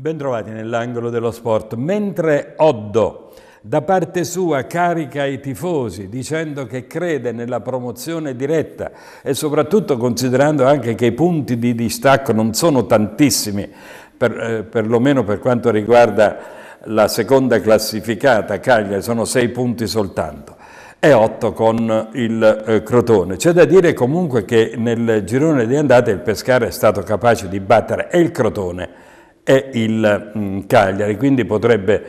Bentrovati nell'angolo dello sport. Mentre Oddo da parte sua carica i tifosi dicendo che crede nella promozione diretta e soprattutto considerando anche che i punti di distacco non sono tantissimi, per, eh, perlomeno per quanto riguarda la seconda classificata Cagliari, sono sei punti soltanto e 8 con il eh, Crotone. C'è da dire comunque che nel girone di andata il Pescara è stato capace di battere e il Crotone e il mm, Cagliari, quindi potrebbe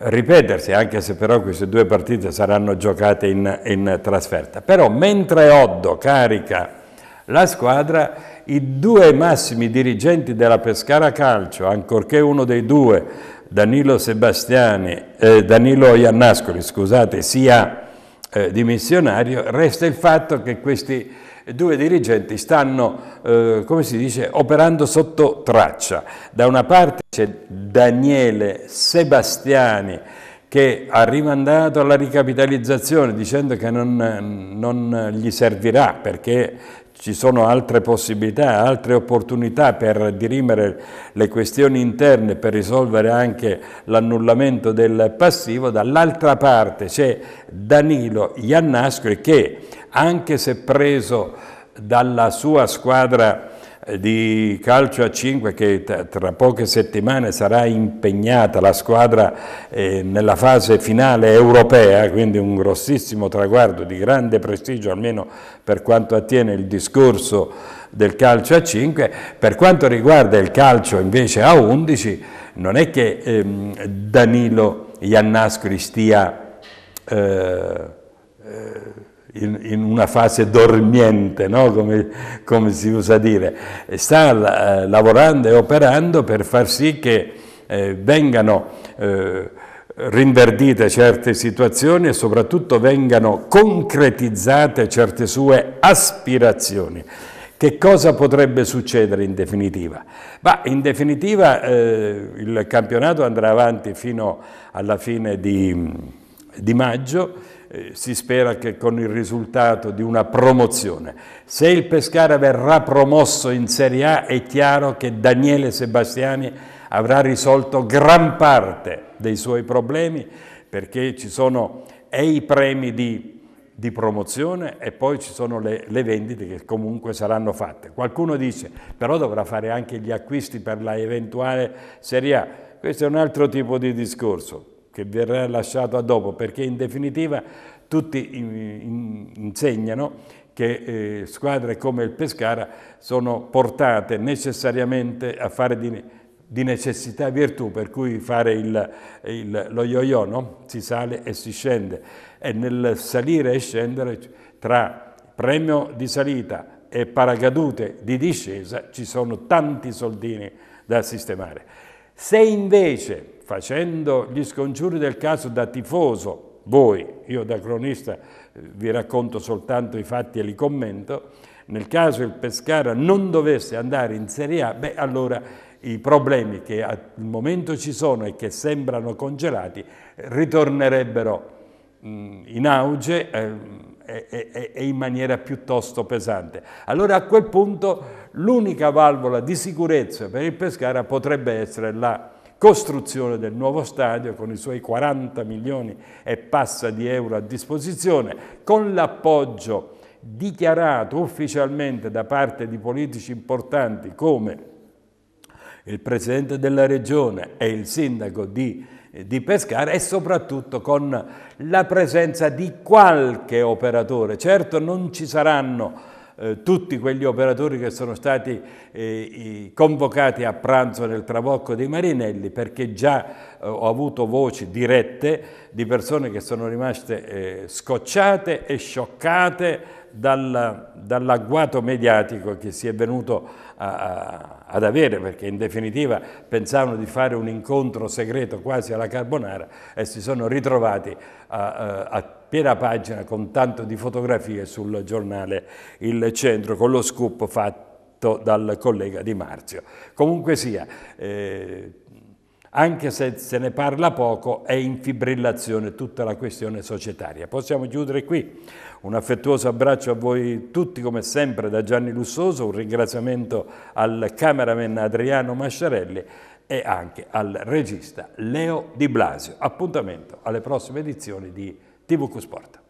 ripetersi, anche se però queste due partite saranno giocate in, in trasferta. Però mentre Oddo carica la squadra, i due massimi dirigenti della Pescara Calcio, ancorché uno dei due, Danilo, eh, Danilo Iannascoli, scusate, sia eh, dimissionario, resta il fatto che questi due dirigenti stanno, eh, come si dice, operando sotto traccia. Da una parte c'è Daniele Sebastiani che ha rimandato alla ricapitalizzazione dicendo che non, non gli servirà perché ci sono altre possibilità, altre opportunità per dirimere le questioni interne, per risolvere anche l'annullamento del passivo, dall'altra parte c'è Danilo Iannascoli che anche se preso dalla sua squadra di calcio a 5 che tra poche settimane sarà impegnata la squadra eh, nella fase finale europea, quindi un grossissimo traguardo di grande prestigio almeno per quanto attiene il discorso del calcio a 5. Per quanto riguarda il calcio invece a 11 non è che ehm, Danilo Iannascoli stia... Eh, eh, in, in una fase dormiente, no? come, come, si usa dire, sta eh, lavorando e operando per far sì che eh, vengano eh, rinverdite certe situazioni e soprattutto vengano concretizzate certe sue aspirazioni. Che cosa potrebbe succedere in definitiva? Ma in definitiva eh, il campionato andrà avanti fino alla fine di, di maggio eh, si spera che con il risultato di una promozione. Se il Pescara verrà promosso in Serie A è chiaro che Daniele Sebastiani avrà risolto gran parte dei suoi problemi perché ci sono e i premi di, di promozione e poi ci sono le, le, vendite che comunque saranno fatte. Qualcuno dice però dovrà fare anche gli acquisti per la eventuale Serie A. Questo è un altro tipo di discorso che verrà lasciato a dopo, perché in definitiva tutti insegnano che eh, squadre come il Pescara sono portate necessariamente a fare di, di necessità virtù, per cui fare il, il, lo yo-yo, no? si sale e si scende. E nel salire e scendere tra premio di salita e paracadute di discesa ci sono tanti soldini da sistemare. Se invece, facendo gli scongiuri del caso da tifoso, voi, io da cronista eh, vi racconto soltanto i fatti e li commento, nel caso il Pescara non dovesse andare in Serie A, beh allora i problemi che al momento ci sono e che sembrano congelati eh, ritornerebbero mm, in auge, ehm, e, e, e in maniera piuttosto pesante. Allora a quel punto l'unica valvola di sicurezza per il Pescara potrebbe essere la costruzione del nuovo stadio con i suoi 40 milioni e passa di euro a disposizione, con l'appoggio dichiarato ufficialmente da parte di politici importanti come il Presidente della Regione e il Sindaco di eh, di pescare e soprattutto con la presenza di qualche operatore. Certo non ci saranno eh, tutti quegli operatori che sono stati eh, convocati a pranzo nel trabocco di Marinelli perché già eh, ho avuto voci dirette di persone che sono rimaste eh, scocciate e scioccate dal, dall'agguato mediatico che si è venuto a, a, ad avere, perché in definitiva pensavano di fare un incontro segreto quasi alla Carbonara e si sono ritrovati a, a piena pagina con tanto di fotografie sul giornale Il Centro, con lo scoop fatto dal collega Di Marzio. Comunque sia, eh, anche se se ne parla poco, è in fibrillazione tutta la questione societaria. Possiamo chiudere qui. Un affettuoso abbraccio a voi tutti, come sempre, da Gianni Lussoso, un ringraziamento al cameraman Adriano Masciarelli e anche al regista Leo Di Blasio. Appuntamento alle prossime edizioni di TVQ Sport.